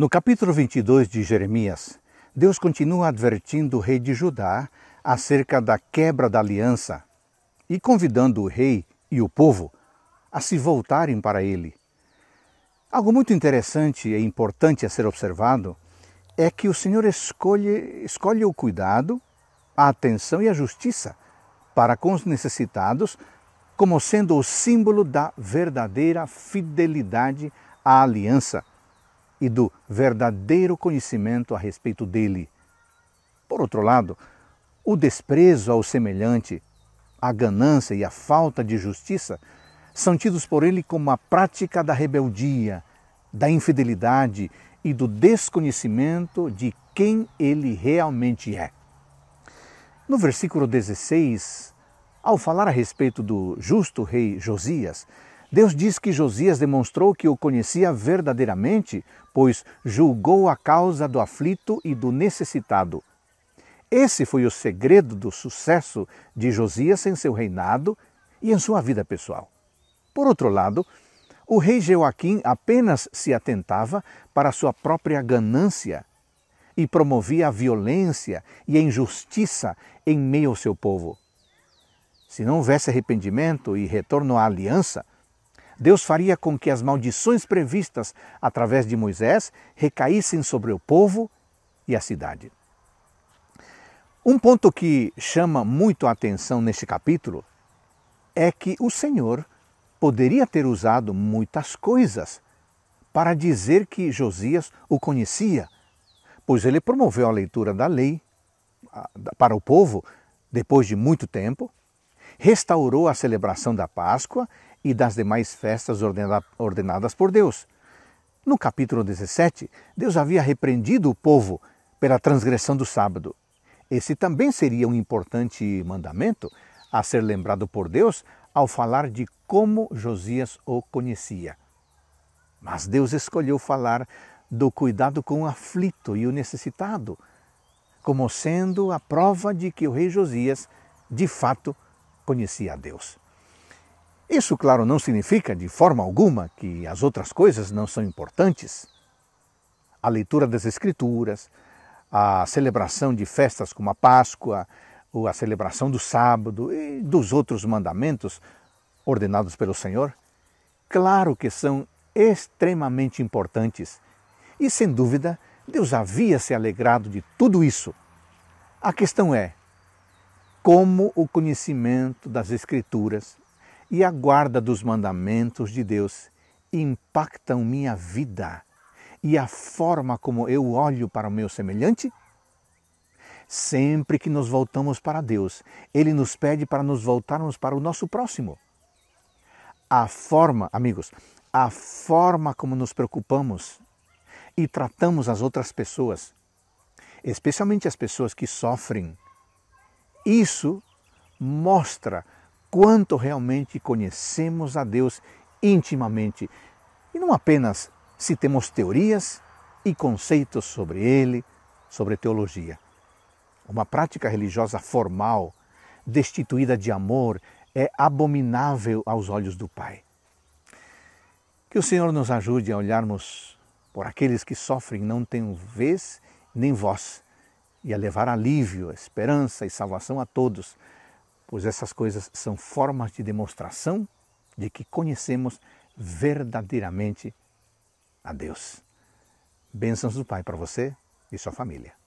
No capítulo 22 de Jeremias, Deus continua advertindo o rei de Judá acerca da quebra da aliança e convidando o rei e o povo a se voltarem para ele. Algo muito interessante e importante a ser observado é que o Senhor escolhe, escolhe o cuidado, a atenção e a justiça para com os necessitados como sendo o símbolo da verdadeira fidelidade à aliança e do verdadeiro conhecimento a respeito dele. Por outro lado, o desprezo ao semelhante, a ganância e a falta de justiça são tidos por ele como a prática da rebeldia, da infidelidade e do desconhecimento de quem ele realmente é. No versículo 16, ao falar a respeito do justo rei Josias, Deus diz que Josias demonstrou que o conhecia verdadeiramente, pois julgou a causa do aflito e do necessitado. Esse foi o segredo do sucesso de Josias em seu reinado e em sua vida pessoal. Por outro lado, o rei Joaquim apenas se atentava para sua própria ganância e promovia a violência e a injustiça em meio ao seu povo. Se não houvesse arrependimento e retorno à aliança, Deus faria com que as maldições previstas através de Moisés recaíssem sobre o povo e a cidade. Um ponto que chama muito a atenção neste capítulo é que o Senhor poderia ter usado muitas coisas para dizer que Josias o conhecia, pois ele promoveu a leitura da lei para o povo depois de muito tempo, restaurou a celebração da Páscoa e das demais festas ordena, ordenadas por Deus. No capítulo 17, Deus havia repreendido o povo pela transgressão do sábado. Esse também seria um importante mandamento a ser lembrado por Deus ao falar de como Josias o conhecia. Mas Deus escolheu falar do cuidado com o aflito e o necessitado, como sendo a prova de que o rei Josias, de fato, conhecia a Deus. Isso, claro, não significa de forma alguma que as outras coisas não são importantes. A leitura das Escrituras, a celebração de festas como a Páscoa, ou a celebração do sábado e dos outros mandamentos ordenados pelo Senhor, claro que são extremamente importantes. E sem dúvida, Deus havia se alegrado de tudo isso. A questão é como o conhecimento das Escrituras e a guarda dos mandamentos de Deus impactam minha vida e a forma como eu olho para o meu semelhante? Sempre que nos voltamos para Deus, Ele nos pede para nos voltarmos para o nosso próximo. A forma, amigos, a forma como nos preocupamos e tratamos as outras pessoas, especialmente as pessoas que sofrem, isso mostra quanto realmente conhecemos a Deus intimamente e não apenas se temos teorias e conceitos sobre ele, sobre teologia. Uma prática religiosa formal, destituída de amor, é abominável aos olhos do Pai. Que o Senhor nos ajude a olharmos por aqueles que sofrem, não têm vez nem voz, e a levar alívio, esperança e salvação a todos pois essas coisas são formas de demonstração de que conhecemos verdadeiramente a Deus. Bênçãos do Pai para você e sua família.